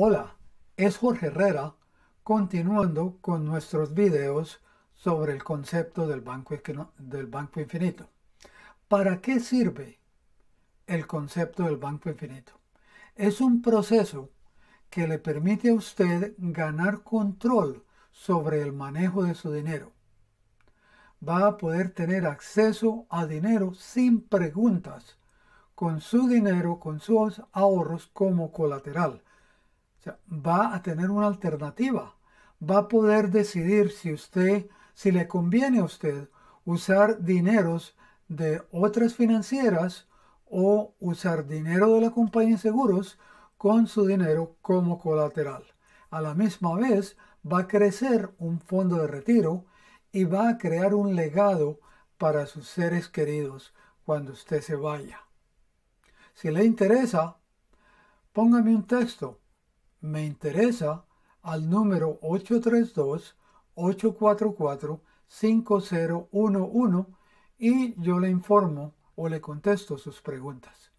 Hola, es Jorge Herrera, continuando con nuestros videos sobre el concepto del banco, del banco infinito. ¿Para qué sirve el concepto del banco infinito? Es un proceso que le permite a usted ganar control sobre el manejo de su dinero. Va a poder tener acceso a dinero sin preguntas, con su dinero, con sus ahorros como colateral va a tener una alternativa. Va a poder decidir si usted, si le conviene a usted usar dineros de otras financieras o usar dinero de la compañía de seguros con su dinero como colateral. A la misma vez va a crecer un fondo de retiro y va a crear un legado para sus seres queridos cuando usted se vaya. Si le interesa, póngame un texto me interesa al número 832-844-5011 y yo le informo o le contesto sus preguntas.